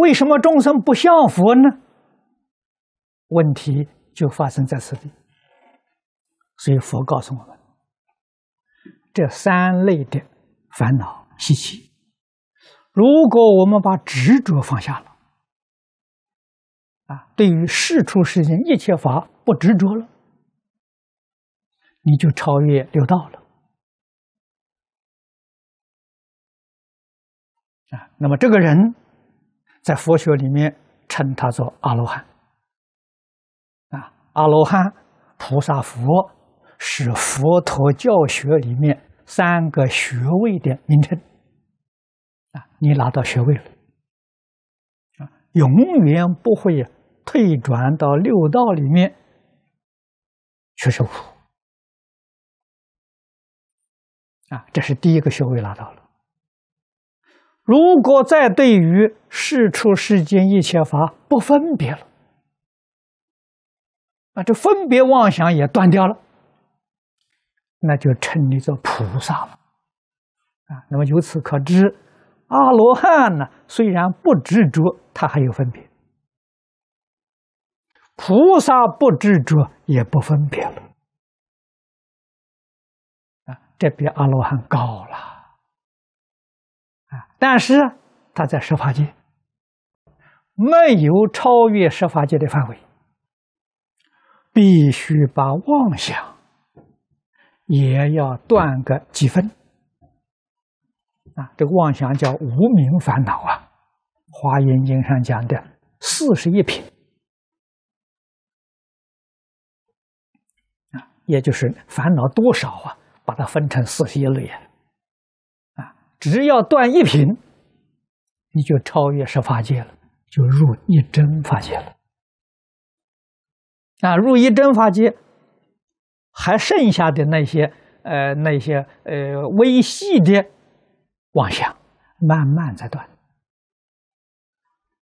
为什么众生不向佛呢？问题就发生在这里。所以佛告诉我们，这三类的烦恼习气，如果我们把执着放下了，啊，对于事出世间一切法不执着了，你就超越六道了。啊，那么这个人。在佛学里面称他做阿罗汉啊，阿罗汉、菩萨、佛是佛陀教学里面三个学位的名称啊，你拿到学位了啊，永远不会退转到六道里面去受苦啊，这是第一个学位拿到了。如果再对于世出世间一切法不分别了，啊，这分别妄想也断掉了，那就称你做菩萨了，啊，那么由此可知，阿罗汉呢虽然不执着，他还有分别；菩萨不执着，也不分别了，啊，这比阿罗汉高了。啊，但是他在十法界，没有超越十法界的范围，必须把妄想也要断个几分。啊，这个妄想叫无名烦恼啊，《华严经》上讲的四十一品，啊，也就是烦恼多少啊，把它分成四十一类啊。只要断一品，你就超越十法界了，就入一真法界了。啊，入一真法界，还剩下的那些呃那些呃微细的妄想，慢慢才断。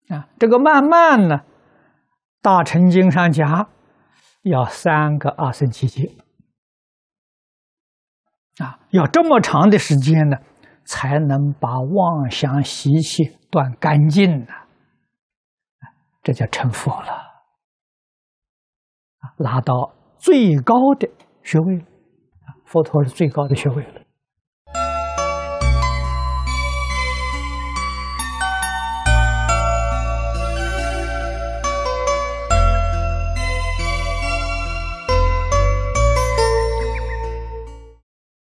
啊，这个慢慢呢，《大乘经》上讲，要三个阿僧祇劫。啊，要这么长的时间呢？才能把妄想习气断干净呢，这叫成佛了，啊，拿到最高的学位，佛陀是最高的学位了。